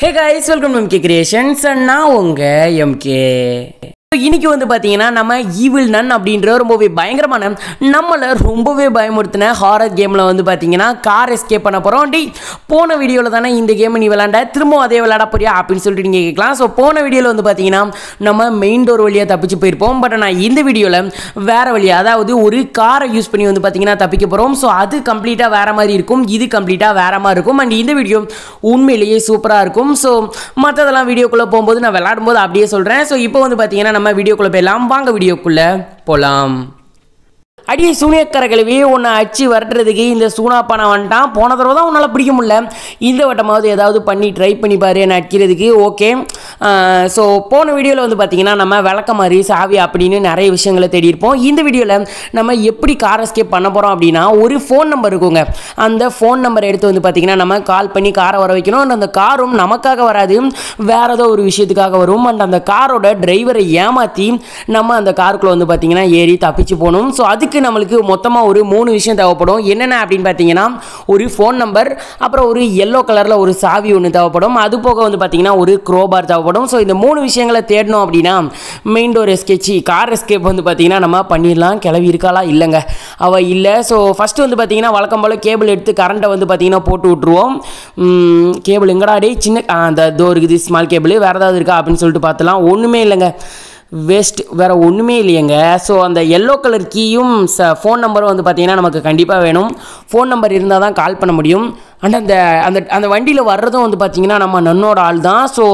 Hey guys welcome to MK creations and now उंगे MK இன்னைக்கு வந்து பார்த்தீங்கன்னா நம்ம ஈவில் நன் அப்படின்ற ரொம்பவே பயங்கரமான நம்மளை ரொம்பவே பயமுறுத்தின ஹாரர் கேமில் வந்து பார்த்தீங்கன்னா கார் எஸ்கேப் பண்ண போகிறோம் டி போன வீடியோவில் தானே இந்த கேம் நீ விளாண்ட திரும்ப அதே விளாட போறியா அப்படின்னு சொல்லிட்டு நீங்கள் கேட்கலாம் ஸோ போன வீடியோவில் வந்து பார்த்தீங்கன்னா நம்ம மெயின் டோர் வழியாக தப்பிச்சு போயிருப்போம் பட் ஆனால் இந்த வீடியோவில் வேறு வழி அதாவது ஒரு காரை யூஸ் பண்ணி வந்து பார்த்தீங்கன்னா தப்பிக்க போகிறோம் ஸோ அது கம்ப்ளீட்டாக வேறு மாதிரி இருக்கும் இது கம்ப்ளீட்டாக வேறு மாதிரி இருக்கும் அண்ட் இந்த வீடியோ உண்மையிலேயே சூப்பராக இருக்கும் ஸோ மற்றதெல்லாம் வீடியோக்குள்ளே போகும்போது நான் விளாடும்போது அப்படியே சொல்கிறேன் ஸோ இப்போ வந்து பார்த்தீங்கன்னா நம்ம வீடியோக்குள்ளே போயிடலாம் வாங்க வீடியோக்குள்ளே போகலாம் அடியே சூனியக்கரை கிழவி உன்னை அச்சு வரட்டுறதுக்கு இந்த சூனா பணம் வந்துட்டான் போன தடவை தான் உன்னால் பிடிக்க முடியல இந்த வட்டமாவது ஏதாவது பண்ணி ட்ரை பண்ணி பாரு என்னை அடிக்கிறதுக்கு ஓகே ஸோ போன வீடியோவில் வந்து பார்த்தீங்கன்னா நம்ம விளக்க மாதிரி சாவி அப்படின்னு நிறைய விஷயங்களை தேடியிருப்போம் இந்த வீடியோவில் நம்ம எப்படி கார் எஸ்கேப் பண்ண போகிறோம் அப்படின்னா ஒரு ஃபோன் நம்பர் இருக்குங்க அந்த ஃபோன் நம்பர் எடுத்து வந்து பார்த்தீங்கன்னா நம்ம கால் பண்ணி காரை வர வைக்கணும் அந்த காரும் நமக்காக வராது வேறு ஏதோ ஒரு விஷயத்துக்காக வரும் அண்ட் அந்த காரோட டிரைவரை ஏமாற்றி நம்ம அந்த காருக்குள்ளே வந்து பார்த்திங்கன்னா ஏறி தப்பிச்சு போகணும் ஸோ அதுக்கு அதுக்கு நம்மளுக்கு மொத்தமாக ஒரு மூணு விஷயம் தேவைப்படும் என்னென்ன அப்படின்னு பார்த்தீங்கன்னா ஒரு ஃபோன் நம்பர் அப்புறம் ஒரு எல்லோ கலரில் ஒரு சாவி ஒன்று தேவைப்படும் அது போக வந்து பார்த்தீங்கன்னா ஒரு க்ரோபார் தேவைப்படும் ஸோ இந்த மூணு விஷயங்களை தேடணும் அப்படின்னா மெயின் டோர் எஸ்கேச்சி கார் எஸ்கேப் வந்து பார்த்தீங்கன்னா நம்ம பண்ணிடலாம் கிளவி இருக்காளா இல்லைங்க அவள் இல்லை ஸோ ஃபஸ்ட்டு வந்து பார்த்தீங்கன்னா வழக்கம் போல் கேபிள் எடுத்து கரண்ட்டை வந்து பார்த்தீங்கன்னா போட்டு விட்ருவோம் கேபிள் எங்கடா டே சின்ன அந்த தோ இருக்குது ஸ்மால் கேபிள் வேறு ஏதாவது இருக்கா அப்படின்னு சொல்லிட்டு பார்த்தலாம் ஒன்றுமே இல்லைங்க வேஸ்ட் வேறு ஒன்றுமே இல்லையங்க ஸோ அந்த எல்லோ கலர் கீயும் ச ஃபோன் நம்பரும் வந்து பார்த்திங்கன்னா நமக்கு கண்டிப்பாக வேணும் ஃபோன் நம்பர் இருந்தால் தான் கால் பண்ண முடியும் அண்ட் அந்த அந்த அந்த வண்டியில் வர்றதும் வந்து பார்த்திங்கன்னா நம்ம நன்னோட ஆள் தான் ஸோ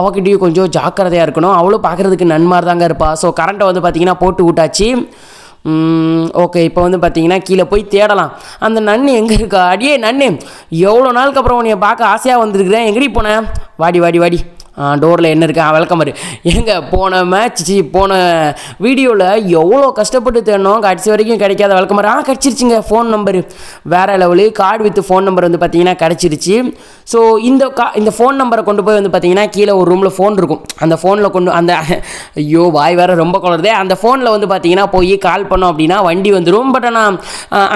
அவகிட்டையும் கொஞ்சம் ஜாக்கிரதையாக இருக்கணும் அவ்வளோ பார்க்குறதுக்கு நன்மாதிரி தாங்க இருப்பாள் ஸோ கரண்ட்டை வந்து பார்த்திங்கன்னா போட்டு விட்டாச்சு ஓகே இப்போ வந்து பார்த்தீங்கன்னா கீழே போய் தேடலாம் அந்த நன்னு எங்கே இருக்கா அடியே நன்னு எவ்வளோ நாளுக்கு அப்புறம் உன்னை பார்க்க ஆசையாக வந்துருக்குறேன் எங்கடி போனேன் வாடி வாடி வாடி டோரில் என்ன இருக்கு வெல்கம் மாதிரி எங்க போன மேட்ச் போன வீடியோவில் எவ்வளோ கஷ்டப்பட்டு தேடணும் கடைசி வரைக்கும் கிடைக்காத வெல்கம் வர ஆ கிடச்சிருச்சுங்க ஃபோன் நம்பரு வேறு level card with phone number வந்து பார்த்தீங்கன்னா கிடச்சிருச்சு ஸோ இந்த கா இந்த ஃபோன் நம்பரை கொண்டு போய் வந்து பார்த்தீங்கன்னா கீழே ஒரு ரூமில் ஃபோன் இருக்கும் அந்த ஃபோனில் கொண்டு அந்த ஐயோ வாய் வேறு ரொம்ப குளருதே அந்த ஃபோனில் வந்து பார்த்தீங்கன்னா போய் கால் பண்ணோம் அப்படின்னா வண்டி வந்துடும் பட் ஆனால்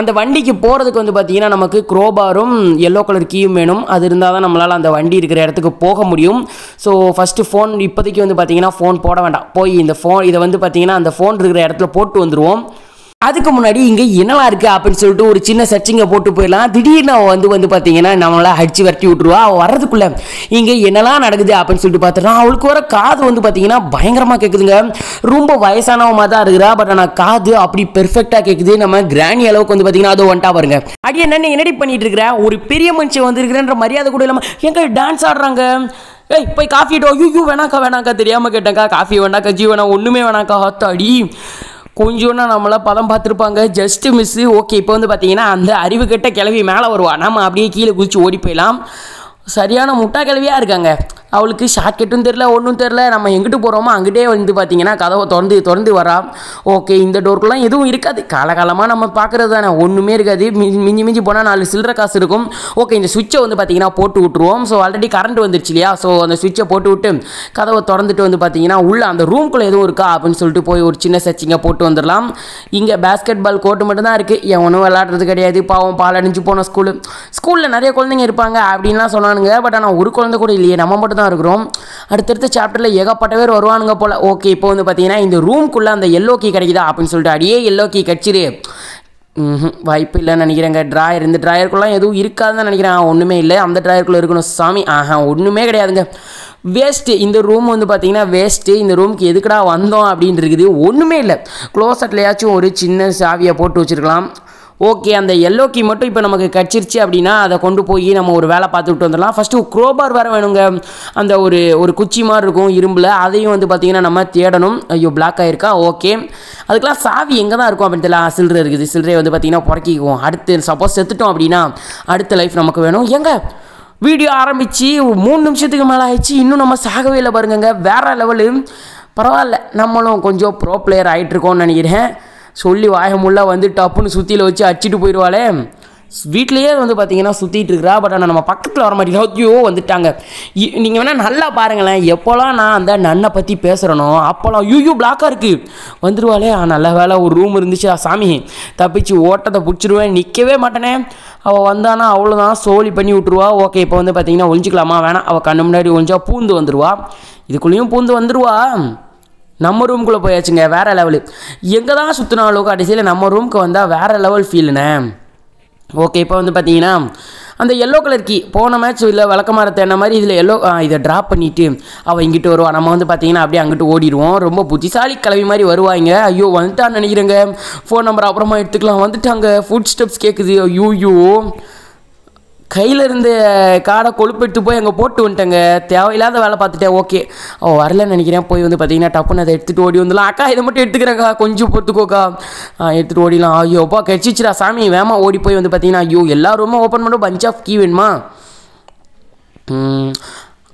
அந்த வண்டிக்கு போகிறதுக்கு வந்து பார்த்தீங்கன்னா நமக்கு குரோபாரும் எல்லோ கலர் கீயும் வேணும் அது இருந்தால் தான் நம்மளால் அந்த வண்டி இருக்கிற இடத்துக்கு போக முடியும் ஸோ ஸோ ஃபஸ்ட்டு ஃபோன் இப்போதைக்கு வந்து பார்த்தீங்கன்னா ஃபோன் போட வேண்டாம் போய் இந்த ஃபோன் இதை வந்து பார்த்தீங்கன்னா அந்த ஃபோன் இருக்கிற இடத்துல போட்டு வந்துடுவோம் அதுக்கு முன்னாடி இங்கே என்னலாம் இருக்குது அப்படின்னு சொல்லிட்டு ஒரு சின்ன சர்ச்சிங்கை போட்டு போயிடலாம் திடீர்னு அவன் வந்து வந்து பார்த்தீங்கன்னா நம்மளை அடிச்சு வரட்டி விட்ருவா அவள் வர்றதுக்குள்ளே இங்கே என்னலாம் நடக்குது அப்படின்னு சொல்லிட்டு பார்த்துட்டா அவளுக்கு வர காது வந்து பார்த்தீங்கன்னா பயங்கரமாக கேட்குதுங்க ரொம்ப வயசானவமாக தான் இருக்கிறா பட் ஆனால் காது அப்படி பெர்ஃபெக்டாக கேட்குது நம்ம கிராணி அளவுக்கு வந்து பார்த்தீங்கன்னா அது ஒன்ட்டாக பாருங்க அடி என்ன என்னடி பண்ணிட்டு இருக்கிற ஒரு பெரிய மனுஷன் வந்து மரியாதை கூட இல்லாமல் எங்கே டான்ஸ் ஆடுறாங்க ஏய் போய் காஃபி டோ யூ வேணாக்கா வேணாக்கா தெரியாமல் கேட்டேங்க்கா காஃபி வேணாக்கா ஜி வேணா ஒன்றுமே வேணாக்கா அத்தாடி கொஞ்சோன்னா நம்மளாம் பதம் பார்த்துருப்பாங்க ஜஸ்ட்டு மிஸ்ஸு ஓகே இப்போ வந்து பார்த்தீங்கன்னா அந்த அறிவு கெட்ட கிளவி மேலே வருவா நம்ம அப்படியே கீழே குதிச்சு ஓடி போயிடலாம் சரியான முட்டா கிளவியாக இருக்காங்க அவளுக்கு ஷாக்கெட்டும் தெரில ஒன்றும் தெரில நம்ம எங்கிட்டு போகிறோமோ அங்கிட்டே வந்து பார்த்தீங்கன்னா கதவை திறந்து திறந்து வரா ஓகே இந்த டோருக்குலாம் எதுவும் இருக்காது காலகாலமாக நம்ம பார்க்குறது தானே ஒன்றுமே இருக்காது மிஞ்சி மிஞ்சி போனால் நாலு சில்லற காசு இருக்கும் ஓகே இந்த சுவிட்சை வந்து பார்த்தீங்கன்னா போட்டு விட்ருவோம் ஸோ ஆல்ரெடி கரண்ட் வந்துருச்சு இல்லையா ஸோ அந்த சுவிட்சை போட்டு விட்டு கதவை திறந்துட்டு வந்து பார்த்தீங்கன்னா உள்ள அந்த ரூம்குள்ளே எதுவும் இருக்கா அப்படின்னு சொல்லிட்டு போய் ஒரு சின்ன சச்சிங்கை போட்டு வந்துடலாம் இங்கே பேஸ்கெட் பால் கோட்டு மட்டும்தான் இருக்குது எவனும் விளாட்றது கிடையாது பாவம் பால் அடிஞ்சு போன ஸ்கூலு ஸ்கூலில் நிறைய குழந்தைங்க இருப்பாங்க அப்படின்லாம் சொன்னானுங்க பட் ஆனால் ஒரு குழந்தை கூட இல்லையே நம்ம மட்டும் தான் இருக்கிறோம் அடுத்தடுத்த சாப்டரில் ஏகப்பட்ட பேர் வருவானுங்க போல் ஓகே இப்போ வந்து பார்த்தீங்கன்னா இந்த ரூம்குள்ளே அந்த எல்லோ கீ கிடைக்குதா அப்படின்னு சொல்லிட்டு அடியே எல்லோ கீ கட்சிரு வாய்ப்பு இல்லைன்னு நினைக்கிறேங்க ட்ராயர் இந்த ட்ராயருக்குள்ளே எதுவும் இருக்காதுன்னு நினைக்கிறேன் ஒன்றுமே இல்லை அந்த ட்ராயருக்குள்ளே இருக்கணும் சாமி ஆஹா ஒன்றுமே கிடையாதுங்க வேஸ்ட்டு இந்த ரூம் வந்து பார்த்தீங்கன்னா வேஸ்ட்டு இந்த ரூமுக்கு எதுக்கடா வந்தோம் அப்படின்ட்டு இருக்குது ஒன்றுமே இல்லை க்ளோசட்லையாச்சும் ஒரு சின்ன சாவியை போட்டு வச்சுருக்கலாம் ஓகே அந்த எல்லோ கீ மட்டும் இப்போ நமக்கு கிடச்சிருச்சு அப்படின்னா அதை கொண்டு போய் நம்ம ஒரு வேலை பார்த்துக்கிட்டு வந்துடலாம் ஃபஸ்ட்டு குரோபார் வேறு வேணுங்க அந்த ஒரு ஒரு குச்சி மாதிரி இருக்கும் இரும்பில் அதையும் வந்து பார்த்திங்கன்னா நம்ம தேடணும் ஐயோ பிளாக் ஆகிருக்கா ஓகே அதுக்கெலாம் சாவி எங்கே தான் இருக்கும் அப்படின்னு தெரியல சில்லறை இருக்குது சில்லறை வந்து பார்த்திங்கன்னா புறக்கிக்குவோம் அடுத்து சப்போஸ் செத்துட்டோம் அப்படின்னா அடுத்த லைஃப் நமக்கு வேணும் எங்கே வீடியோ ஆரம்பித்து மூணு நிமிஷத்துக்கு மேலே ஆயிடுச்சு இன்னும் நம்ம சாகவே இல்லை பாருங்க வேறு லெவலு பரவாயில்ல நம்மளும் கொஞ்சம் ப்ரோ பிளேயர் இருக்கோம்னு நினைக்கிறேன் சொல்லி வாயமுள்ள வந்து டப்புன்னு சுற்றியில் வச்சு அடிச்சுட்டு போயிடுவாளே வீட்லேயே வந்து பார்த்தீங்கன்னா சுற்றிட்டு பட் ஆனால் நம்ம பக்கத்தில் வர மாதிரி ஐயோ வந்துட்டாங்க நீங்கள் வேணால் நல்லா பாருங்களேன் எப்போல்லாம் நான் அந்த நன்னை பற்றி பேசுகிறனோ அப்போல்லாம் ஐயோ பிளாக்காக இருக்குது வந்துடுவாளே நல்ல வேலை ஒரு ரூம் இருந்துச்சு சாமி தப்பிச்சு ஓட்டத்தை பிடிச்சிருவேன் நிற்கவே மாட்டேனே அவள் வந்தானா அவ்வளோதான் சோழி பண்ணி விட்டுருவா ஓகே இப்போ வந்து பார்த்தீங்கன்னா ஒழிஞ்சிக்கலாமா வேணாம் அவள் கண்ணு முன்னாடி ஒழிஞ்சா பூந்து வந்துடுவா இதுக்குள்ளேயும் பூந்து வந்துடுவா நம்ம ரூம்குள்ளே போயாச்சுங்க வேறு லெவலு எங்கே தான் சுற்றினாலும் கடைசியில் நம்ம ரூமுக்கு வந்தால் வேறு லெவல் ஃபீலுண்ணே ஓகே இப்போ வந்து பார்த்தீங்கன்னா அந்த எல்லோ கலர் கீ போன மேட்ச் இல்லை விளக்கமாக தேன மாதிரி இதில் எல்லோ இதை ட்ராப் பண்ணிவிட்டு அவள் இங்கிட்டு வருவா நம்ம வந்து பார்த்தீங்கன்னா அப்படியே அங்கிட்டு ஓடிடுவோம் ரொம்ப புத்திசாலி கிளவி மாதிரி வருவாங்க ஐயோ வந்துட்டான்னு நினைக்கிறேங்க ஃபோன் நம்பர் அப்புறமா எடுத்துக்கலாம் வந்துட்டாங்க ஃபுட் ஸ்டெப்ஸ் கேட்குது ஐயோ கையில் இருந்த காடை கொழுப்பிட்டு போய் அங்கே போட்டு வந்துட்டேங்க தேவையில்லாத வேலை பார்த்துட்டேன் ஓகே அவள் வரலன்னு நினைக்கிறேன் போய் வந்து பார்த்தீங்கன்னா டப்புன்னு அதை எடுத்துகிட்டு ஓடி வந்துடலாம் அக்கா இதை மட்டும் எடுத்துக்கிறேங்க்கா கொஞ்சம் பொறுத்துக்கோக்கா எடுத்துகிட்டு ஓடிலாம் ஐயோ அப்பா கெச்சிச்சிடா சாமி வேமா ஓடி போய் வந்து பார்த்தீங்கன்னா ஐயோ எல்லா ரூமும் ஓப்பன் பண்ணும் பஞ்ச் ஆஃப் கீ வேணுமா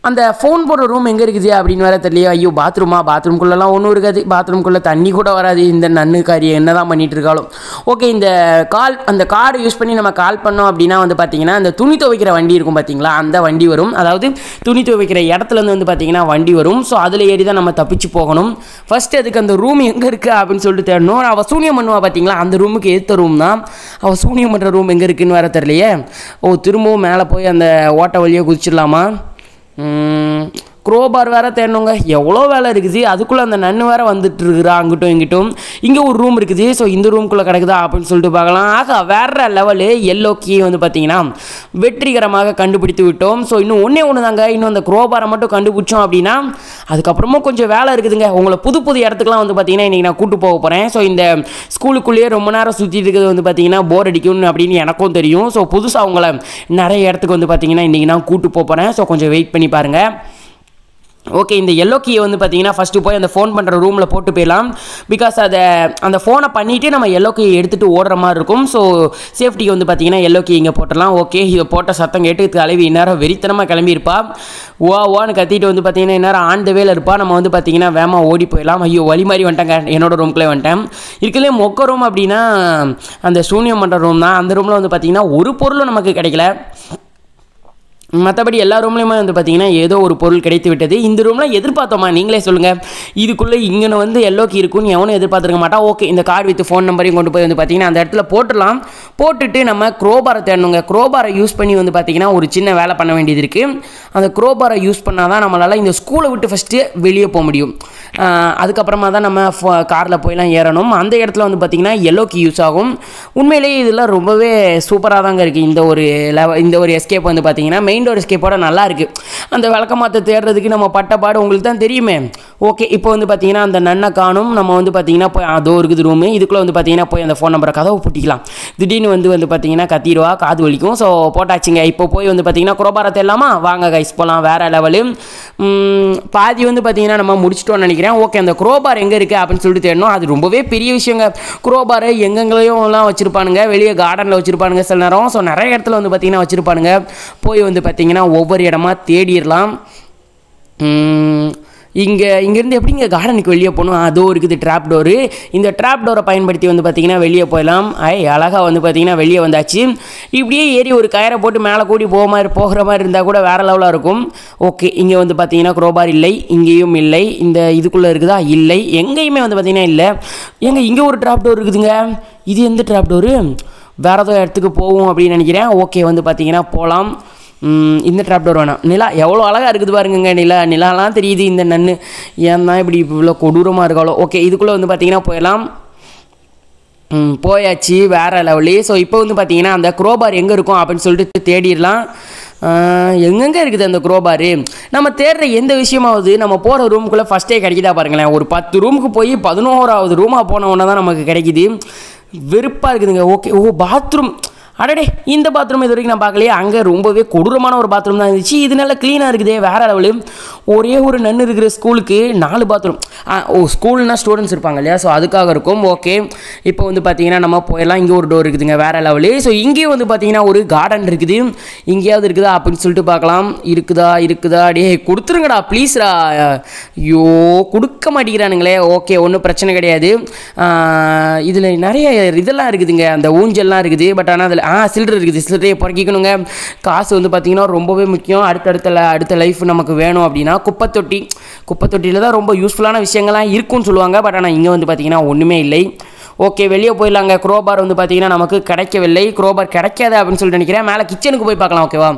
அந்த ஃபோன் போடுற ரூம் எங்கே இருக்குது அப்படின்னு வேறு தெரியலையா ஐயோ பாத்ரூமா பாத்ரூம்குள்ளெல்லாம் ஒன்றும் இருக்காது பாத்ரூம்குள்ளே தண்ணி கூட வராது இந்த காரியம் என்ன தான் பண்ணிகிட்டு இருக்காலும் ஓகே இந்த கால் அந்த கார்டு யூஸ் பண்ணி நம்ம கால் பண்ணோம் அப்படின்னா வந்து பார்த்திங்கன்னா அந்த துணி துவைக்கிற வண்டி இருக்கும் பார்த்தீங்களா அந்த வண்டி வரும் அதாவது துணி துவைக்கிற இடத்துலேருந்து வந்து பார்த்திங்கன்னா வண்டி வரும் ஸோ அதில் ஏறி தான் நம்ம தப்பிச்சு போகணும் ஃபஸ்ட்டு அதுக்கு அந்த ரூம் எங்கே இருக்குது அப்படின்னு சொல்லிட்டு தேடணும் அவள் சூனியம் பண்ணுவா பார்த்தீங்களா அந்த ரூமுக்கு ஏற்ற ரூம் தான் அவள் சூனியம் பண்ணுற ரூம் எங்கே இருக்குதுன்னு வேறு தெரியலையே ஓ திரும்பவும் மேலே போய் அந்த ஓட்ட வழியை குதிச்சிடலாமா 嗯。குரோபார் வேறு தேடணுங்க எவ்வளோ வேலை இருக்குது அதுக்குள்ளே அந்த நன்னு வேறு வந்துட்டு இருக்குதா அங்கிட்டும் இங்கிட்டும் இங்கே ஒரு ரூம் இருக்குது ஸோ இந்த ரூம்குள்ளே கிடக்குதா அப்படின்னு சொல்லிட்டு பார்க்கலாம் ஆக வேறு லெவலு எல்லோ கீ வந்து பார்த்தீங்கன்னா வெற்றிகரமாக கண்டுபிடித்து விட்டோம் ஸோ இன்னும் ஒன்றே ஒன்று தாங்க இன்னும் அந்த குரோபாரை மட்டும் கண்டுபிடிச்சோம் அப்படின்னா அதுக்கப்புறமும் கொஞ்சம் வேலை இருக்குதுங்க உங்களை புது புது இடத்துக்குலாம் வந்து பார்த்தீங்கன்னா இன்றைக்கி நான் கூப்பிட்டு போக போகிறேன் ஸோ இந்த ஸ்கூலுக்குள்ளேயே ரொம்ப நேரம் சுற்றிட்டு இருக்கிறது வந்து பார்த்தீங்கன்னா போர் அடிக்கும்னு அப்படின்னு எனக்கும் தெரியும் ஸோ புதுசாக உங்களை நிறைய இடத்துக்கு வந்து பார்த்தீங்கன்னா இன்றைக்கி நான் கூப்பிட்டு போகிறேன் ஸோ கொஞ்சம் வெயிட் பண்ணி பாருங்கள் ஓகே இந்த எல்லோ கீயை வந்து பார்த்தீங்கன்னா ஃபஸ்ட்டு போய் அந்த ஃபோன் பண்ணுற ரூமில் போட்டு போயிடலாம் பிகாஸ் அதை அந்த ஃபோனை பண்ணிவிட்டு நம்ம எல்லோ கீயை எடுத்துகிட்டு ஓடுற மாதிரி இருக்கும் ஸோ சேஃப்டிக்கு வந்து பார்த்தீங்கன்னா எல்லோ கீ இங்கே போட்டலாம் ஓகே இதை போட்ட சத்தம் கேட்டு தலைவி இந்நேரம் வெறித்தனமாக கிளம்பியிருப்பா ஓ ஓன்னு கத்திட்டு வந்து பார்த்தீங்கன்னா இந்நேரம் ஆன் வேலை இருப்பா நம்ம வந்து பார்த்தீங்கன்னா வேமா ஓடி போயிடலாம் ஐயோ வழி மாதிரி வந்துட்டேங்க என்னோடய ரூம்குள்ளே வந்துட்டேன் இருக்கலே மொக்க ரூம் அப்படின்னா அந்த சூன்யம் பண்ணுற ரூம் தான் அந்த ரூமில் வந்து பார்த்தீங்கன்னா ஒரு பொருளும் நமக்கு கிடைக்கல மற்றபடி எல்லா ரூம்லேயுமே வந்து பார்த்தீங்கன்னா ஏதோ ஒரு பொருள் கிடைத்து விட்டது இந்த ரூமில் எதிர்பார்த்தோமா நீங்களே சொல்லுங்கள் இதுக்குள்ளே இங்கே வந்து எல்லோக்கு இருக்குன்னு எவனும் எதிர்பார்த்துருக்க மாட்டான் ஓகே இந்த கார்டு வித் ஃபோன் நம்பரையும் கொண்டு போய் வந்து பார்த்தீங்கன்னா அந்த இடத்துல போட்டுடலாம் போட்டுட்டு நம்ம குரோபாரை தேடணுங்க குரோபாரை யூஸ் பண்ணி வந்து பார்த்தீங்கன்னா ஒரு சின்ன வேலை பண்ண வேண்டியது இருக்குது அந்த குரோபாரை யூஸ் பண்ணால் தான் நம்மளால் இந்த ஸ்கூலை விட்டு ஃபஸ்ட்டு வெளியே போக முடியும் அதுக்கப்புறமா தான் நம்ம காரில் போயெல்லாம் ஏறணும் அந்த இடத்துல வந்து பார்த்திங்கன்னா எல்லோக்கு யூஸ் ஆகும் உண்மையிலேயே இதெல்லாம் ரொம்பவே சூப்பராக தாங்க இருக்குது இந்த ஒரு லெவ இந்த ஒரு எஸ்கேப் வந்து பார்த்திங்கன்னா மெயின் இண்டோர் எஸ்கேப்போட நல்லா இருக்குது அந்த விளக்கமாத்த தேடுறதுக்கு நம்ம பட்டப்பாடு உங்களுக்கு தான் தெரியுமே ஓகே இப்போ வந்து பார்த்தீங்கன்னா அந்த நன்னை காணும் நம்ம வந்து பார்த்தீங்கன்னா போய் அதோ இருக்குது ரூமு இதுக்குள்ளே வந்து பார்த்தீங்கன்னா போய் அந்த ஃபோன் நம்பரை கதவை பூட்டிக்கலாம் திடீர்னு வந்து வந்து பார்த்தீங்கன்னா கத்திடுவா காது வலிக்கும் ஸோ போட்டாச்சுங்க இப்போ போய் வந்து பார்த்தீங்கன்னா குரோபாரத்தை இல்லாமா வாங்க கைஸ் போகலாம் வேறு லெவலு பாதி வந்து பார்த்தீங்கன்னா நம்ம முடிச்சிட்டோம்னு நினைக்கிறேன் ஓகே அந்த குரோபார் எங்கே இருக்குது அப்படின்னு சொல்லிட்டு தேடணும் அது ரொம்பவே பெரிய விஷயங்க குரோபார் எல்லாம் வச்சுருப்பானுங்க வெளியே கார்டனில் வச்சுருப்பானுங்க சில நேரம் ஸோ நிறைய இடத்துல வந்து பார்த்தீங்கன்னா வச்சுருப்பானுங்க போய் வந்து பார்த்தீங்கன்னா ஒவ்வொரு இடமா தேடிடலாம் இங்கே இங்கேருந்து எப்படிங்க கார்டனுக்கு வெளியே போகணும் அதுவும் இருக்குது ட்ராப் டோரு இந்த ட்ராப் டோரை பயன்படுத்தி வந்து பார்த்திங்கன்னா வெளியே போயிடலாம் ஐ அழகாக வந்து பார்த்திங்கன்னா வெளியே வந்தாச்சு இப்படியே ஏறி ஒரு கயரை போட்டு மேலே கூடி போக மாதிரி போகிற மாதிரி இருந்தால் கூட வேறு லெவலாக இருக்கும் ஓகே இங்கே வந்து பார்த்திங்கன்னா குரோபார் இல்லை இங்கேயும் இல்லை இந்த இதுக்குள்ளே இருக்குதா இல்லை எங்கேயுமே வந்து பார்த்திங்கன்னா இல்லை எங்கே இங்கே ஒரு ட்ராப் டோர் இருக்குதுங்க இது எந்த ட்ராப் டோரு வேறு ஏதோ இடத்துக்கு போவோம் அப்படின்னு நினைக்கிறேன் ஓகே வந்து பார்த்திங்கன்னா போகலாம் இந்த ட்ராப்டோர் வேணாம் நிலா எவ்வளோ அழகாக இருக்குது பாருங்க நிலா நிலாலாம் தெரியுது இந்த நன்னு ஏன் தான் இப்படி இவ்வளோ கொடூரமாக இருக்காளோ ஓகே இதுக்குள்ளே வந்து பார்த்தீங்கன்னா போயிடலாம் போயாச்சு வேறு லெவலு ஸோ இப்போ வந்து பார்த்தீங்கன்னா அந்த குரோபார் எங்கே இருக்கும் அப்படின்னு சொல்லிட்டு தேடிடலாம் எங்கெங்கே இருக்குது அந்த குரோபார் நம்ம தேடுற எந்த விஷயமாவது நம்ம போகிற ரூமுக்குள்ளே ஃபஸ்ட்டே கிடைக்குதா பாருங்களேன் ஒரு பத்து ரூமுக்கு போய் பதினோராவது ரூமாக போன உடனே தான் நமக்கு கிடைக்கிது வெறுப்பாக இருக்குதுங்க ஓகே ஓ பாத்ரூம் அடடே இந்த பாத்ரூம் இது வரைக்கும் நான் பார்க்கலையே அங்கே ரொம்பவே கொடூரமான ஒரு பாத்ரூம் தான் இருந்துச்சு இது நல்லா க்ளீனாக இருக்குதே வேறு லெவலு ஒரே ஒரு நன்னு இருக்கிற ஸ்கூலுக்கு நாலு பாத்ரூம் ஓ ஸ்கூல்னால் ஸ்டூடெண்ட்ஸ் இருப்பாங்க இல்லையா ஸோ அதுக்காக இருக்கும் ஓகே இப்போ வந்து பார்த்தீங்கன்னா நம்ம போயெல்லாம் இங்கே ஒரு டோர் இருக்குதுங்க வேறு லெவலு ஸோ இங்கேயும் வந்து பார்த்தீங்கன்னா ஒரு கார்டன் இருக்குது இங்கேயாவது இருக்குதா அப்படின்னு சொல்லிட்டு பார்க்கலாம் இருக்குதா இருக்குதா டே கொடுத்துருங்கடா ப்ளீஸ்ரா ஐயோ கொடுக்க மாட்டேங்கிறானுங்களே ஓகே ஒன்றும் பிரச்சனை கிடையாது இதில் நிறைய இதெல்லாம் இருக்குதுங்க அந்த ஊஞ்சல்லாம் இருக்குது பட் ஆனால் அதில் ஆ சில்லறை இருக்குது சில்லறையை பிறக்கிக்கணுங்க காசு வந்து பார்த்திங்கன்னா ரொம்பவே முக்கியம் அடுத்தடுத்த அடுத்த லைஃப் நமக்கு வேணும் அப்படின்னா குப்பை தொட்டி குப்பை தான் ரொம்ப யூஸ்ஃபுல்லான விஷயங்கள்லாம் இருக்குன்னு சொல்லுவாங்க பட் ஆனால் இங்கே வந்து பார்த்திங்கன்னா ஒன்றுமே இல்லை ஓகே வெளியே போயிடலாங்க குரோபார் வந்து பார்த்திங்கன்னா நமக்கு கிடைக்கவில்லை க்ரோபார் கிடைக்காது அப்படின்னு சொல்லிட்டு நினைக்கிறேன் மேலே கிச்சனுக்கு போய் பார்க்கலாம் ஓகேவா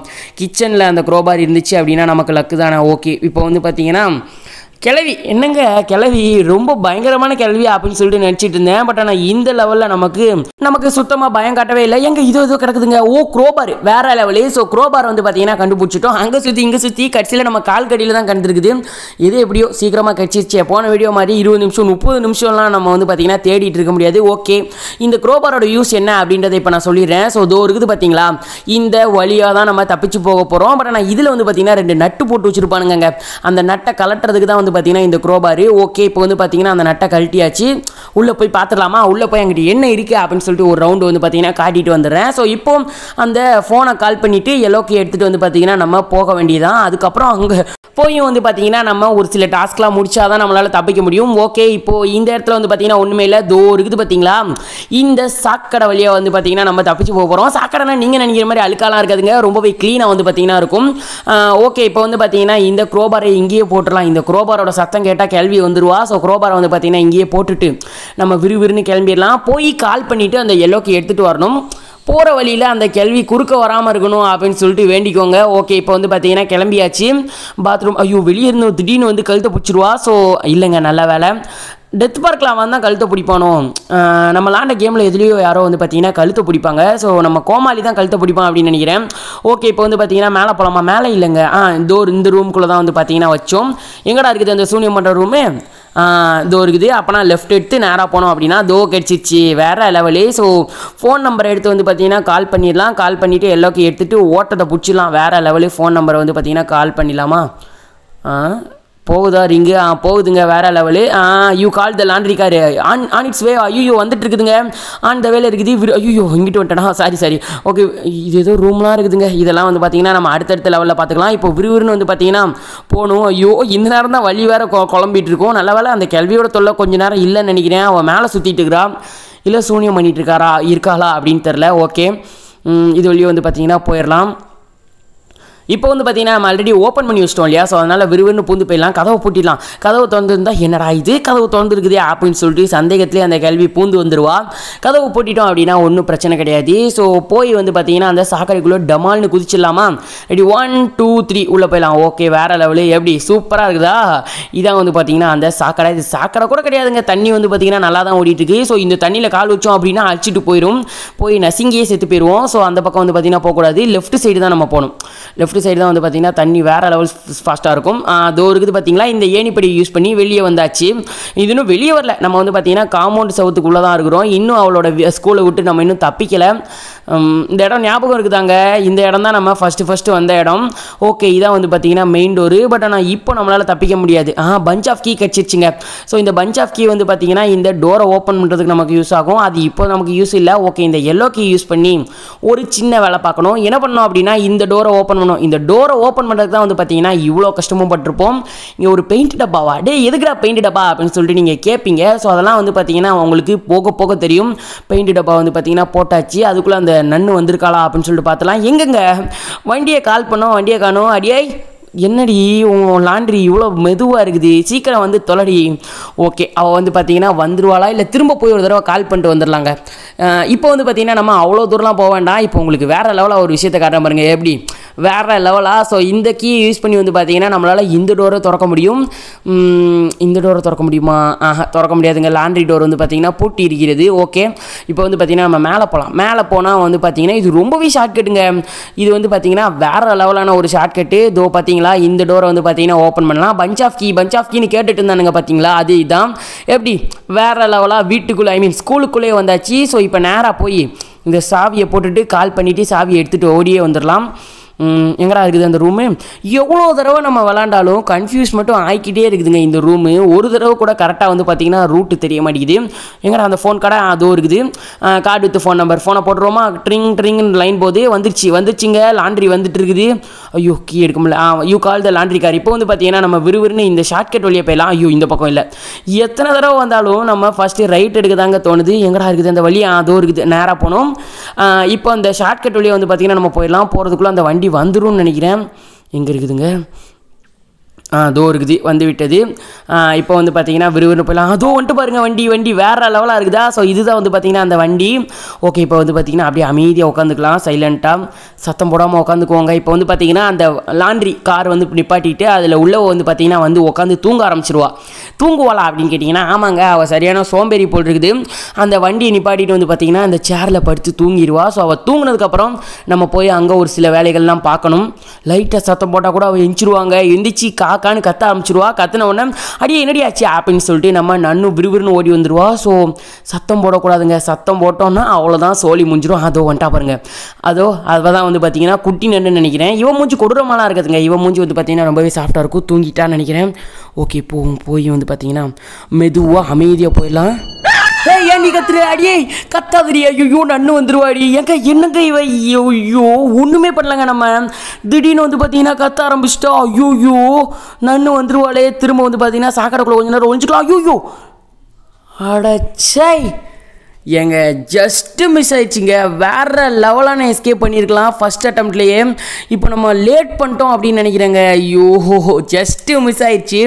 கிச்சனில் அந்த க்ரோபார் இருந்துச்சு அப்படின்னா நமக்கு லக்கு தானே ஓகே இப்போ வந்து பார்த்திங்கன்னா கிளவி என்னங்க கிளவி ரொம்ப பயங்கரமான கிளவி அப்படின்னு சொல்லிட்டு நினச்சிட்டு இருந்தேன் பட் ஆனால் இந்த லெவலில் நமக்கு நமக்கு சுத்தமாக பயம் காட்டவே இல்லை எங்கே இது ஏதோ கிடக்குதுங்க ஓ க்ரோபார் வேற லெவலு ஸோ க்ரோபார் வந்து பார்த்தீங்கன்னா கண்டுபிடிச்சிட்டோம் அங்கே சுற்றி இங்கே சுற்றி கட்சியில் நம்ம கால் கடியில் தான் கண்டுருக்குது இது எப்படியோ சீக்கிரமாக கட்சிச்சு போன வீடியோ மாதிரி இருபது நிமிஷம் முப்பது நிமிஷம்லாம் நம்ம வந்து பார்த்தீங்கன்னா தேடிட்டு இருக்க முடியாது ஓகே இந்த க்ரோபாரோட யூஸ் என்ன அப்படின்றத இப்போ நான் சொல்லிடுறேன் ஸோ இதோ இருக்குது பார்த்தீங்களா இந்த வழியாக தான் நம்ம தப்பிச்சு போக போகிறோம் பட் ஆனால் இதில் வந்து பார்த்தீங்கன்னா ரெண்டு நட்டு போட்டு வச்சுருப்பானுங்க அந்த நட்டை கலட்டுறதுக்கு தான் வந்து பார்த்திங்கன்னா இந்த குரோபாரு ஓகே இப்போ வந்து பார்த்திங்கன்னா அந்த நட்டை கழட்டியாச்சு உள்ளே போய் பார்த்துடலாமா உள்ளே போய் என்கிட்ட என்ன இருக்குது அப்படின்னு சொல்லிட்டு ஒரு ரவுண்டு வந்து பார்த்திங்கன்னா காட்டிட்டு வந்துடுறேன் ஸோ இப்போ அந்த ஃபோனை கால் பண்ணிவிட்டு எல்லோக்கி எடுத்துகிட்டு வந்து பார்த்திங்கன்னா நம்ம போக வேண்டியதான் அதுக்கப்புறம் அங்கே போயும் வந்து பார்த்தீங்கன்னா நம்ம ஒரு சில டாஸ்க்லாம் முடிச்சா தான் நம்மளால் தப்பிக்க முடியும் ஓகே இப்போது இந்த இடத்துல வந்து பார்த்தீங்கன்னா ஒன்றுமே இல்லை தோ இருக்குது பார்த்தீங்களா இந்த சாக்கடை வழியாக வந்து பார்த்தீங்கன்னா நம்ம தப்பிச்சு போக போகிறோம் சாக்கடைனா நீங்கள் நினைக்கிற மாதிரி அழுக்காலாம் இருக்காதுங்க ரொம்பவே க்ளீனாக வந்து பார்த்தீங்கன்னா இருக்கும் ஓகே இப்போ வந்து பார்த்தீங்கன்னா இந்த குரோபாரை இங்கேயே போட்டுடலாம் இந்த குரோபாரோட சத்தம் கேட்டால் கேள்வி வந்துடுவா ஸோ குரோபாரை வந்து பார்த்தீங்கன்னா இங்கேயே போட்டுட்டு நம்ம விறுவிறுன்னு கிளம்பிடலாம் போய் கால் பண்ணிவிட்டு அந்த எல்லோக்கு எடுத்துகிட்டு வரணும் போகிற வழியில் அந்த கேள்வி குறுக்க வராமல் இருக்கணும் அப்படின்னு சொல்லிட்டு வேண்டிக்கோங்க ஓகே இப்போ வந்து பார்த்தீங்கன்னா கிளம்பியாச்சு பாத்ரூம் ஐயோ வெளியே இருந்தோம் திடீர்னு வந்து கழுத்தை பிடிச்சிருவா ஸோ இல்லைங்க நல்ல வேலை டெத் பார்க்கில் அவன் தான் கழுத்தை பிடிப்பானோ நம்ம லாண்ட கேமில் எதுலேயோ யாரோ வந்து பார்த்தீங்கன்னா கழுத்தை பிடிப்பாங்க ஸோ நம்ம கோமாளி தான் கழுத்தை பிடிப்பான் அப்படின்னு நினைக்கிறேன் ஓகே இப்போ வந்து பார்த்தீங்கன்னா மேலே போகலாமா மேலே இல்லைங்க ஆ இந்த ஒரு இந்த ரூம்குள்ளே தான் வந்து பார்த்தீங்கன்னா வச்சோம் எங்கடா இருக்குது அந்த சூன்யம் பண்ணுற ரூமு இதோ இருக்குது அப்போனா லெஃப்ட் எடுத்து நேராக போனோம் அப்படின்னா தோ கிடச்சிச்சு வேறு லெவலு ஸோ ஃபோன் நம்பரை எடுத்து வந்து பார்த்தீங்கன்னா கால் பண்ணிடலாம் கால் பண்ணிவிட்டு எல்லோருக்கும் எடுத்துகிட்டு ஓட்டத்தை பிடிச்சிடலாம் வேறு லெவலு ஃபோன் நம்பரை வந்து பார்த்தீங்கன்னா கால் பண்ணிடலாமா போகுதா ரிங்கு ஆ போகுதுங்க வேறு level you call the laundry car on on its way ஐயோ வந்துட்டு இருக்குதுங்க ஆன் த வேலை இருக்குது ஐயோ இங்கிட்டு வந்துட்டேன்னா சாரி சாரி ஓகே இது ஏதோ ரூம்லாம் இருக்குதுங்க இதெல்லாம் வந்து பார்த்தீங்கன்னா நம்ம அடுத்தடுத்த லெவலில் பார்த்துக்கலாம் இப்போ விறுவிறுனு வந்து பார்த்திங்கன்னா போகணும் ஐயோ இந்த நேரம் தான் வழி வேறு குழம்பிட்டு இருக்கும் நல்ல வேலை அந்த கேள்வியோட தொல்லை கொஞ்ச நேரம் இல்லைன்னு நினைக்கிறேன் அவன் மேலே சுற்றிட்டு இருக்கிறான் இல்லை சூனியம் பண்ணிகிட்டு இருக்காரா இருக்காளா அப்படின்னு தெரில ஓகே இது வழியோ வந்து பார்த்தீங்கன்னா போயிடலாம் இப்போ வந்து பார்த்தீங்கன்னா நம்ம ஆல்ரெடி ஓப்பன் பண்ணி வச்சிட்டோம் இல்லையா ஸோ அதனால் விறுவிறுன்னு பூந்து போயிடலாம் கதவை பூட்டிடலாம் கதவை திறந்துருந்தா என்னடா இது கதவு திறந்துருக்குதே அப்படின்னு சொல்லிட்டு சந்தேகத்திலே அந்த கேள்வி பூந்து வந்துடுவா கதவு பூட்டிட்டோம் அப்படின்னா ஒன்றும் பிரச்சனை கிடையாது ஸோ போய் வந்து பார்த்தீங்கன்னா அந்த சாக்கடைக்குள்ளே டமால்னு குதிச்சிடலாமா ரெடி ஒன் டூ த்ரீ உள்ளே போயிடலாம் ஓகே வேறு லெவலு எப்படி சூப்பராக இருக்குதா இதான் வந்து பார்த்தீங்கன்னா அந்த சாக்கடை இது சாக்கடை கூட கிடையாதுங்க தண்ணி வந்து பார்த்தீங்கன்னா நல்லா தான் ஓடிட்டுருக்கு ஸோ இந்த தண்ணியில் கால் வச்சோம் அப்படின்னா அழிச்சிட்டு போயிடும் போய் நசிங்கியே செத்து போயிடுவோம் ஸோ அந்த பக்கம் வந்து பார்த்தீங்கன்னா போகக்கூடாது லெஃப்ட் சைடு தான் நம்ம போகணும் லெஃப்ட் லெஃப்ட் சைடு தான் வந்து பார்த்தீங்கன்னா தண்ணி வேறு லெவல் ஃபாஸ்ட்டாக இருக்கும் அதோ இருக்குது பார்த்தீங்களா இந்த ஏணிப்படி யூஸ் பண்ணி வெளியே வந்தாச்சு இது இன்னும் வெளியே வரல நம்ம வந்து பார்த்தீங்கன்னா காம்பவுண்ட் சவுத்துக்குள்ளே தான் இருக்கிறோம் இன்னும் அவளோட ஸ்கூலை விட்டு நம்ம இன்னும் தப்பிக்கலை இந்த இடம் ஞாபகம் இருக்குதாங்க இந்த இடம் தான் நம்ம ஃபஸ்ட்டு ஃபஸ்ட்டு வந்த இடம் ஓகே இதான் வந்து பார்த்தீங்கன்னா மெயின் டோரு பட் ஆனால் இப்போ நம்மளால் தப்பிக்க முடியாது ஆ பஞ்ச் ஆஃப் கீ கிடச்சிருச்சுங்க ஸோ இந்த பஞ்ச் ஆஃப் கீ வந்து பார்த்தீங்கன்னா இந்த டோரை ஓப்பன் பண்ணுறதுக்கு நமக்கு யூஸ் ஆகும் அது இப்போ நமக்கு யூஸ் இல்லை ஓகே இந்த எல்லோ கீ யூஸ் பண்ணி ஒரு சின்ன வேலை பார்க்கணும் என்ன பண்ணோம் அப்படின்னா இந்த டோரை ஓப்பன் பண்ணணும் இந்த டோரை ஓப்பன் பண்ணுறதுக்கு தான் வந்து பார்த்தீங்கன்னா இவ்வளோ கஷ்டமும் பட்டிருப்போம் இங்கே ஒரு பெயிண்ட் டப்பாவா டே எதுக்குடா பெயிண்ட் டப்பா அப்படின்னு சொல்லிட்டு நீங்கள் கேட்பீங்க ஸோ அதெல்லாம் வந்து பார்த்தீங்கன்னா உங்களுக்கு போக போக தெரியும் பெயிண்ட் டப்பா வந்து பார்த்தீங்கன்னா போட்டாச்சு அதுக்குள்ளே அந்த நன்னு வந்திருக்காளா அப்படின்னு சொல்லிட்டு பார்த்தலாம் எங்கெங்க வண்டியை கால் பண்ணோம் வண்டியை காணும் அடியே என்னடி உன் லாண்ட்ரி இவ்வளோ மெதுவாக இருக்குது சீக்கிரம் வந்து தொலடி ஓகே அவள் வந்து பார்த்தீங்கன்னா வந்துடுவாளா இல்லை திரும்ப போய் ஒரு தடவை கால் பண்ணிட்டு வந்துடலாங்க இப்போ வந்து பார்த்தீங்கன்னா நம்ம அவ்வளோ தூரம்லாம் போக வேண்டாம் இப்போ உங்களுக்கு வேறு லெவலில் ஒரு விஷயத்தை காட்டுற பாருங்க எப்படி வேறு லெவலாக ஸோ இந்த கீ யூஸ் பண்ணி வந்து பார்த்தீங்கன்னா நம்மளால் இந்த டோரை திறக்க முடியும் இந்த டோரை திறக்க முடியுமா ஆஹா திறக்க முடியாதுங்க லாண்ட்ரி டோர் வந்து பார்த்திங்கன்னா பூட்டி இருக்கிறது ஓகே இப்போ வந்து பார்த்திங்கன்னா நம்ம மேலே போகலாம் மேலே போனால் வந்து பார்த்திங்கன்னா இது ரொம்பவே ஷார்ட்கட்டுங்க இது வந்து பார்த்திங்கன்னா வேறு லெவலான ஒரு ஷார்ட்கட்டு இதோ பார்த்தீங்களா இந்த டோரை வந்து பார்த்தீங்கன்னா ஓப்பன் பண்ணலாம் punch off key punch off கீன்னு கேட்டுட்டு இருந்தானுங்க பார்த்தீங்களா அது இதுதான் எப்படி வேறு லெவலாக வீட்டுக்குள்ளே ஐ மீன் ஸ்கூலுக்குள்ளேயே வந்தாச்சு ஸோ இப்போ நேராக போய் இந்த சாவியை போட்டுட்டு கால் பண்ணிவிட்டு சாவியை எடுத்துகிட்டு ஓடியே வந்துடலாம் எங்கடா இருக்குது அந்த ரூமு எவ்வளோ தடவை நம்ம விளாண்டாலும் கன்ஃபியூஸ் மட்டும் ஆகிக்கிட்டே இருக்குதுங்க இந்த ரூமு ஒரு தடவை கூட கரெக்டாக வந்து பார்த்திங்கன்னா ரூட்டு தெரிய மாட்டேங்குது எங்கடா அந்த ஃபோன் கடை அதோ இருக்குது கார்டு வித் ஃபோன் நம்பர் ஃபோனை போட்டுருவோமா ட்ரிங் ட்ரிங்னு லைன் போதே வந்துருச்சு வந்துருச்சுங்க லாண்ட்ரி வந்துட்டு இருக்குது ஐயோ கீ எடுக்க முடியல you call the laundry car இப்போ வந்து பார்த்தீங்கன்னா நம்ம விறுவிறுன்னு இந்த ஷார்ட்கட் வழியை போயிடலாம் ஐயோ இந்த பக்கம் இல்லை எத்தனை தடவை வந்தாலும் நம்ம ஃபஸ்ட்டு ரைட் எடுக்க தாங்க தோணுது எங்கடா இருக்குது அந்த வழி அதோ இருக்குது நேராக போனோம் இப்போ அந்த ஷார்ட்கட் வழியை வந்து பார்த்தீங்கன்னா நம்ம போயிடலாம் போகிறதுக்குள்ளே அந்த வண்டி தாண்டி வந்துடும் நினைக்கிறேன் எங்கே இருக்குதுங்க அதோ இருக்குது வந்து விட்டது இப்போ வந்து பார்த்தீங்கன்னா விறுவிறு போயிடலாம் அதோ வந்துட்டு பாருங்கள் வண்டி வண்டி வேறு லெவலாக இருக்குதா ஸோ இதுதான் வந்து பார்த்தீங்கன்னா அந்த வண்டி ஓகே இப்போ வந்து பார்த்தீங்கன்னா அப்படியே அமைதியாக உட்காந்துக்கலாம் சைலண்ட்டாக சத்தம் போடாமல் உட்காந்துக்குவோங்க இப்போ வந்து பார்த்தீங்கன்னா அந்த லாண்ட்ரி கார் வந்து நிப்பாட்டிட்டு அதில் உள்ளவ வந்து பார்த்தீங்கன்னா வந்து உட்காந்து தூங்க ஆரம்பிச்சிருவா தூங்குவாளா அப்படின்னு கேட்டிங்கன்னா ஆமாங்க அவள் சரியான சோம்பேறி போல் இருக்குது அந்த வண்டியை நிப்பாட்டிட்டு வந்து பார்த்தீங்கன்னா அந்த சேரில் படுத்து தூங்கிடுவா ஸோ அவள் தூங்கினதுக்கப்புறம் நம்ம போய் அங்கே ஒரு சில வேலைகள்லாம் பார்க்கணும் லைட்டாக சத்தம் போட்டால் கூட அவள் எந்திச்சிருவாங்க எந்திரிச்சு கா காக்கான்னு கத்த ஆரம்பிச்சிருவா கத்தின உடனே அடியே என்னடி ஆச்சு அப்படின்னு சொல்லிட்டு நம்ம நன்னு விறுவிறுன்னு ஓடி வந்துடுவா ஸோ சத்தம் போடக்கூடாதுங்க சத்தம் போட்டோம்னா அவ்வளோதான் சோழி முடிஞ்சிடும் அதோ வந்துட்டா பாருங்க அதோ அதை தான் வந்து பார்த்தீங்கன்னா குட்டி நண்டு நினைக்கிறேன் இவன் மூஞ்சி கொடூரமாலாம் இருக்குதுங்க இவன் மூஞ்சி வந்து பார்த்தீங்கன்னா ரொம்பவே சாஃப்டாக இருக்கும் தூங்கிட்டான்னு நினைக்கிறேன் ஓகே போகும் போய் வந்து பார்த்தீங்கன்னா மெதுவாக அமைதியாக போயிடலாம் ஏய் ஏன் நீ கத்துற அடியே கத்தாதிரி ஐயோ நன்னு வந்துருவாடி ஏங்க என்னங்க இவ ஐயோ ஒன்றுமே பண்ணலங்க நம்ம திடீர்னு வந்து பார்த்தீங்கன்னா கத்த ஆரம்பிச்சிட்டா ஐயோயோ நன்னு வந்துருவாளே திரும்ப வந்து பார்த்தீங்கன்னா சாக்கடைக்குள்ளே கொஞ்ச நேரம் ஒழிஞ்சுக்கலாம் ஐயோயோ அடச்சை ஏங்க ஜஸ்ட்டு மிஸ் ஆயிடுச்சுங்க வேறு லெவலாக நான் எஸ்கேப் பண்ணியிருக்கலாம் ஃபஸ்ட் அட்டம்ப்ட்லேயே இப்போ நம்ம லேட் பண்ணிட்டோம் அப்படின்னு நினைக்கிறேங்க யோஹோ ஜஸ்ட்டு மிஸ் ஆயிடுச்சு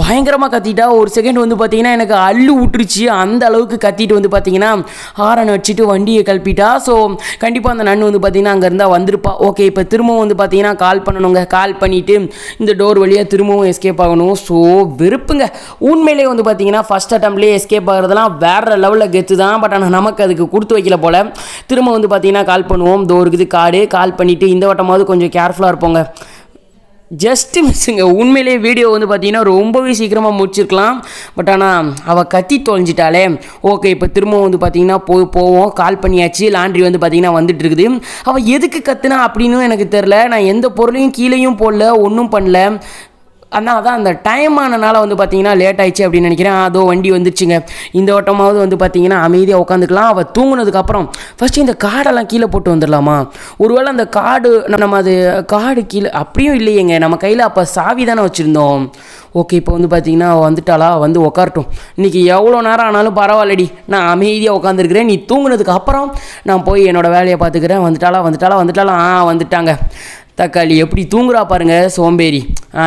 பயங்கரமாக கத்திட்டா ஒரு செகண்ட் வந்து பார்த்தீங்கன்னா எனக்கு அள்ளு விட்டுருச்சு அந்த அளவுக்கு கத்திட்டு வந்து பார்த்தீங்கன்னா ஹாரன் வச்சுட்டு வண்டியை கிளப்பிட்டா ஸோ கண்டிப்பாக அந்த நன்னு வந்து பார்த்தீங்கன்னா அங்கேருந்தா வந்திருப்பா ஓகே இப்போ திரும்பவும் வந்து பார்த்தீங்கன்னா கால் பண்ணணுங்க கால் பண்ணிவிட்டு இந்த டோர் வழியாக திரும்பவும் எஸ்கேப் ஆகணும் ஸோ வெறுப்புங்க உண்மையிலே வந்து பார்த்தீங்கன்னா ஃபஸ்ட் அட்டம்ப்ட்லேயே எஸ்கேப் ஆகிறதுலாம் வேறு லெவலில் கெத்து தான் பட் ஆனால் நமக்கு அதுக்கு கொடுத்து வைக்கல போல் திரும்ப வந்து பார்த்திங்கன்னா கால் பண்ணுவோம் இதோ இருக்குது கார்டு கால் பண்ணிவிட்டு இந்த வட்டமாவது கொஞ்சம் கேர்ஃபுல்லாக இருப்போங்க ஜஸ்ட்டு மிஸ்ஸுங்க உண்மையிலேயே வீடியோ வந்து பார்த்தீங்கன்னா ரொம்பவே சீக்கிரமாக முடிச்சிருக்கலாம் பட் ஆனால் அவள் கத்தி தொலைஞ்சிட்டாலே ஓகே இப்போ திரும்ப வந்து பார்த்தீங்கன்னா போய் போவோம் கால் பண்ணியாச்சு லாண்ட்ரி வந்து பார்த்தீங்கன்னா வந்துட்டு இருக்குது அவள் எதுக்கு கத்துனா அப்படின்னு எனக்கு தெரில நான் எந்த பொருளையும் கீழேயும் போடல ஒன்றும் பண்ணல ஆனால் அதான் அந்த டைம் ஆனனால வந்து பார்த்தீங்கன்னா லேட் ஆயிடுச்சு அப்படின்னு நினைக்கிறேன் அதோ வண்டி வந்துச்சுங்க இந்த ஓட்டமாவது வந்து பார்த்தீங்கன்னா அமைதியாக உட்காந்துக்கலாம் அவள் தூங்கினதுக்கப்புறம் ஃபஸ்ட்டு இந்த கார்டெல்லாம் கீழே போட்டு வந்துடலாமா ஒருவேளை அந்த கார்டு நம்ம அது கார்டு கீழே அப்படியும் இல்லையேங்க நம்ம கையில் அப்போ சாவி தானே வச்சுருந்தோம் ஓகே இப்போ வந்து பார்த்தீங்கன்னா வந்துட்டாளா வந்து உக்காரட்டும் இன்றைக்கி எவ்வளோ நேரம் ஆனாலும் பரவாயில்லடி நான் அமைதியாக உட்காந்துருக்கிறேன் நீ தூங்கினதுக்கு அப்புறம் நான் போய் என்னோடய வேலையை பார்த்துக்கிறேன் வந்துட்டாளா வந்துட்டாளா வந்துட்டாளா ஆ வந்துட்டாங்க தக்காளி எப்படி தூங்குறா பாருங்கள் சோம்பேறி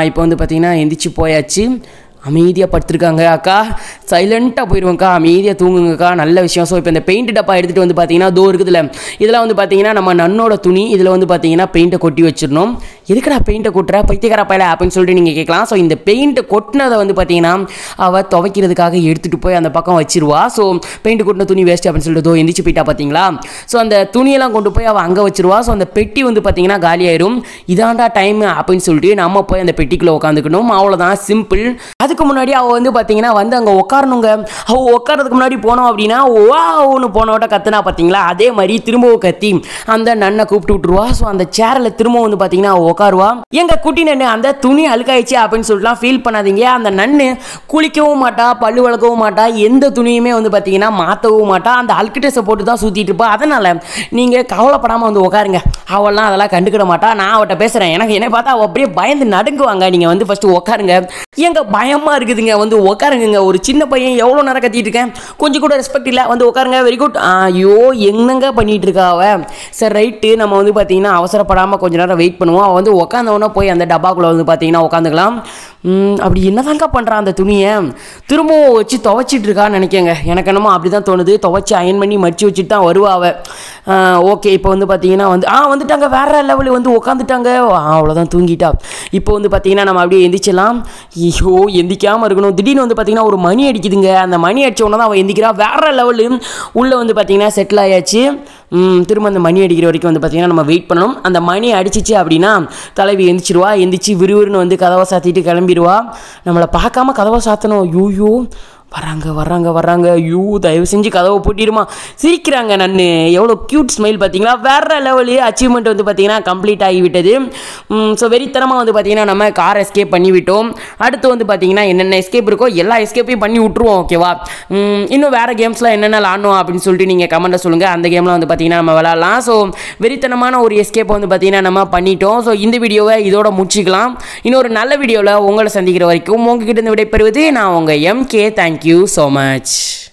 இப்போ வந்து பார்த்திங்கன்னா எந்திரிச்சு போயாச்சு அமைதியாக படுத்துருக்காங்க அக்கா சைலண்ட்டாக போயிடுவோம்க்கா அமைதியாக தூங்குங்கக்கா நல்ல விஷயம் ஸோ இப்போ இந்த பெயிண்ட் டப்பா எடுத்துகிட்டு வந்து பார்த்தீங்கன்னா தோ இல்லை இதெல்லாம் வந்து பார்த்தீங்கன்னா நம்ம நன்னோட துணி இதில் வந்து பார்த்தீங்கன்னா பெயிண்ட்டை கொட்டி வச்சிடணும் எதுக்கடா பெயிண்ட்டை கொட்டுற பைத்தியக்கார பயில அப்படின்னு சொல்லிட்டு நீங்கள் கேட்கலாம் ஸோ இந்த பெயிண்ட்டை கொட்டினதை வந்து பார்த்தீங்கன்னா அவள் துவைக்கிறதுக்காக எடுத்துகிட்டு போய் அந்த பக்கம் வச்சிருவா ஸோ பெயிண்ட் கொட்டின துணி வேஸ்ட் அப்படின்னு சொல்லிட்டு தோ எந்திரிச்சு போயிட்டா பார்த்தீங்களா ஸோ அந்த துணியெல்லாம் கொண்டு போய் அவள் அங்கே வச்சிருவா ஸோ அந்த பெட்டி வந்து பார்த்தீங்கன்னா காலியாயிரும் இதாண்டா டைம் அப்படின்னு சொல்லிட்டு நம்ம போய் அந்த பெட்டிக்குள்ளே உட்காந்துக்கணும் அவ்வளோதான் சிம்பிள் அதுக்கு முன்னாடி அவள் வந்து பார்த்தீங்கன்னா வந்து அங்கே உட்காரணுங்க அவள் உட்காரதுக்கு முன்னாடி போனோம் அப்படின்னா வா ஒன்று போனவட்ட கத்துனா பார்த்தீங்களா அதே மாதிரி திரும்பவும் கத்தி அந்த நன்னை கூப்பிட்டு விட்டுருவா ஸோ அந்த சேரில் திரும்ப வந்து பார்த்தீங்கன்னா உட்காருவா எங்க குட்டி நன்னு அந்த துணி அழுக்காயிடுச்சு அப்படின்னு சொல்லிட்டுலாம் ஃபீல் பண்ணாதீங்க அந்த நன்னு குளிக்கவும் மாட்டா பல்லு வளர்க்கவும் மாட்டா எந்த துணியுமே வந்து பார்த்தீங்கன்னா மாற்றவும் மாட்டா அந்த அல்கிட்டஸை போட்டு தான் சுற்றிட்டு இருப்பா அதனால் நீங்கள் கவலைப்படாமல் வந்து உட்காருங்க அவள்லாம் அதெல்லாம் கண்டுக்கிட மாட்டா நான் அவட்ட பேசுகிறேன் எனக்கு என்னை பார்த்தா அவள் அப்படியே பயந்து நடுங்குவாங்க நீங்கள் வந்து ஃபஸ்ட்டு உட்காருங்க எங்கள் பயம் பயங்கரமாக இருக்குதுங்க வந்து உட்காருங்க ஒரு சின்ன பையன் எவ்வளோ நேரம் கத்திட்டு இருக்கேன் கொஞ்சம் கூட ரெஸ்பெக்ட் இல்லை வந்து உட்காருங்க வெரி குட் ஐயோ எங்கங்க பண்ணிட்டு இருக்காவ சார் ரைட்டு நம்ம வந்து பார்த்தீங்கன்னா அவசரப்படாமல் கொஞ்சம் நேரம் வெயிட் பண்ணுவோம் அவன் வந்து உட்காந்தவொன்னே போய் அந்த டப்பாக்குள்ளே வந்து பார்த்தீங்கன்னா உட்காந்துக்கலாம் அப்படி என்னதாங்க பண்ணுறான் அந்த துணியை திரும்பவும் வச்சு துவைச்சிட்டு இருக்கான்னு நினைக்கங்க எனக்கு என்னமோ அப்படி தான் தோணுது துவைச்சி அயன் பண்ணி மடித்து வச்சுட்டு தான் வருவாவ ஓகே இப்போ வந்து பார்த்தீங்கன்னா வந்து ஆ வந்துட்டாங்க வேற லெவலில் வந்து உட்காந்துட்டாங்க அவ்வளோதான் தூங்கிட்டா இப்போ வந்து பார்த்தீங்கன்னா நம்ம அப்படியே எந்திரிச்சலாம் ஐயோ எந்திக்காமல் இருக்கணும் திடீர்னு வந்து பார்த்தீங்கன்னா ஒரு மணி அடிக்குதுங்க அந்த மணி அடித்த உடனே தான் அவன் எந்திக்கிறான் வேற லெவலு உள்ளே வந்து பார்த்தீங்கன்னா செட்டில் ஆயாச்சு திரும்ப அந்த மணி அடிக்கிற வரைக்கும் வந்து பார்த்தீங்கன்னா நம்ம வெயிட் பண்ணணும் அந்த மணி அடிச்சிச்சு அப்படின்னா தலைவி எந்திரிச்சிருவா எந்திரிச்சு விறுவிறுன்னு வந்து கதவை சாத்திட்டு கிளம்பிடுவா நம்மளை பார்க்காம கதவை சாத்தணும் ஐயோ வராங்க வராங்க வராங்க ஐயோ தயவு செஞ்சு கதவை பூட்டிடுமா சிரிக்கிறாங்க நான் எவ்வளோ க்யூட் ஸ்மைல் பார்த்தீங்களா வேறு லெவலு அச்சீவ்மெண்ட் வந்து பார்த்திங்கன்னா கம்ப்ளீட் ஆகிவிட்டது ஸோ வெறித்தனமாக வந்து பார்த்திங்கன்னா நம்ம கார் எஸ்கேப் பண்ணிவிட்டோம் அடுத்து வந்து பார்த்திங்கன்னா என்னென்ன எஸ்கேப் இருக்கோ எல்லா எஸ்கேப்பையும் பண்ணி விட்ருவோம் ஓகேவா இன்னும் வேறு கேம்ஸ்லாம் என்னென்ன விளாடணும் அப்படின்னு சொல்லிட்டு நீங்கள் கமெண்ட்டை சொல்லுங்கள் அந்த கேம்லாம் வந்து பார்த்திங்கன்னா நம்ம விளாட்லாம் ஸோ வெறித்தனமான ஒரு எஸ்கேப்பை வந்து பார்த்திங்கன்னா நம்ம பண்ணிட்டோம் ஸோ இந்த வீடியோவை இதோட முடிச்சிக்கலாம் இன்னொரு நல்ல வீடியோவில் உங்களை சந்திக்கிற வரைக்கும் உங்ககிட்ட இருந்து விடைபெறுவது நான் உங்கள் கே thank you Thank you so much.